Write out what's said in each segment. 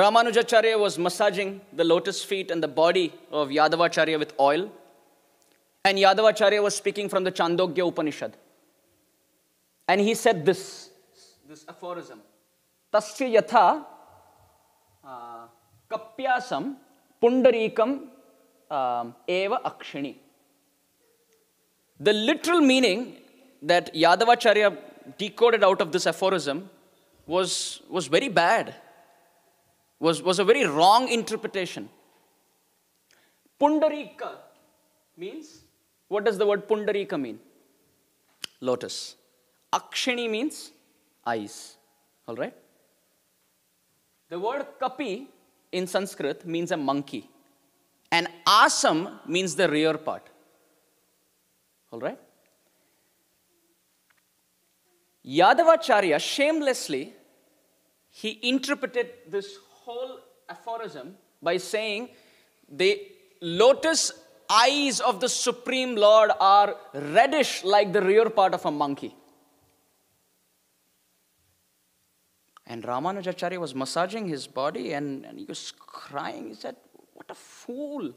Ramanujacharya was massaging the lotus feet and the body of Yadavacharya with oil. And Yadavacharya was speaking from the Chandogya Upanishad. And he said this, this aphorism. Tasya yatha uh, kapyasam pundarikam um, eva akshini. The literal meaning that Yadavacharya decoded out of this aphorism was, was very bad was, was a very wrong interpretation. Pundarika means, what does the word Pundarika mean? Lotus. Akshini means eyes. All right? The word kapi in Sanskrit means a monkey, and asam means the rear part. All right? Yadavacharya shamelessly he interpreted this whole aphorism by saying the lotus eyes of the Supreme Lord are reddish like the rear part of a monkey. And Ramanujacharya was massaging his body and, and he was crying. He said, What a fool!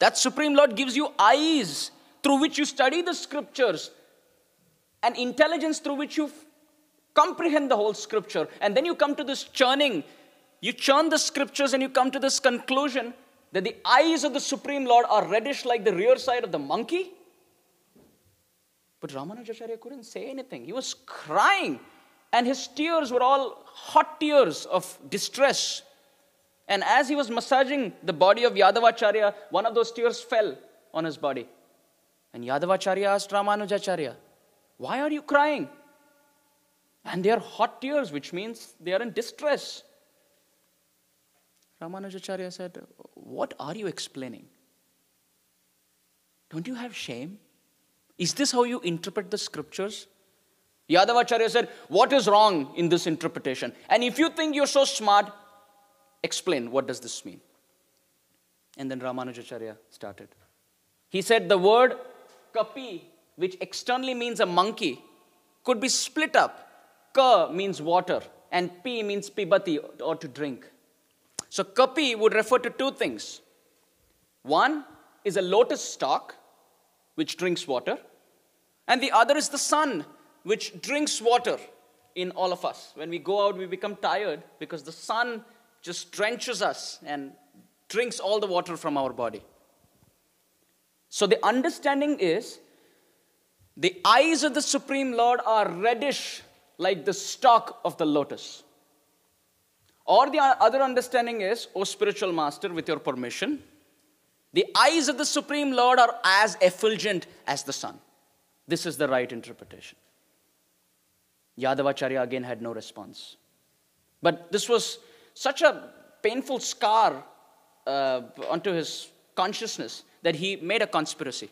That Supreme Lord gives you eyes through which you study the scriptures, an intelligence through which you comprehend the whole scripture. And then you come to this churning. You churn the scriptures and you come to this conclusion that the eyes of the Supreme Lord are reddish like the rear side of the monkey. But Ramanujacharya couldn't say anything. He was crying, and his tears were all hot tears of distress. And as he was massaging the body of Yadavacharya, one of those tears fell on his body. And Yadavacharya asked Ramanujacharya, Why are you crying? And they are hot tears, which means they are in distress. Ramanujacharya said, What are you explaining? Don't you have shame? Is this how you interpret the scriptures? Yadavacharya said, What is wrong in this interpretation? And if you think you're so smart, explain what does this mean? And then Ramanujacharya started. He said the word kapi, which externally means a monkey, could be split up Ka means water, and P means pibati, or to drink. So kapi would refer to two things. One is a lotus stalk, which drinks water, and the other is the sun, which drinks water in all of us. When we go out, we become tired because the sun just drenches us and drinks all the water from our body. So the understanding is the eyes of the Supreme Lord are reddish like the stalk of the lotus. Or the other understanding is, O spiritual master, with your permission, the eyes of the Supreme Lord are as effulgent as the sun. This is the right interpretation. Yadavacharya again had no response. But this was such a painful scar uh, onto his consciousness that he made a conspiracy.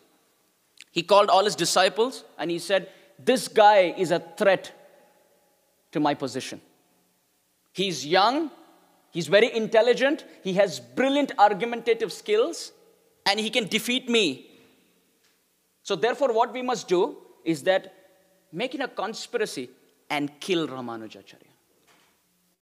He called all his disciples and he said, This guy is a threat to my position. He's young, he's very intelligent, he has brilliant argumentative skills, and he can defeat me. So, therefore, what we must do is that making a conspiracy and kill Ramanujacharya.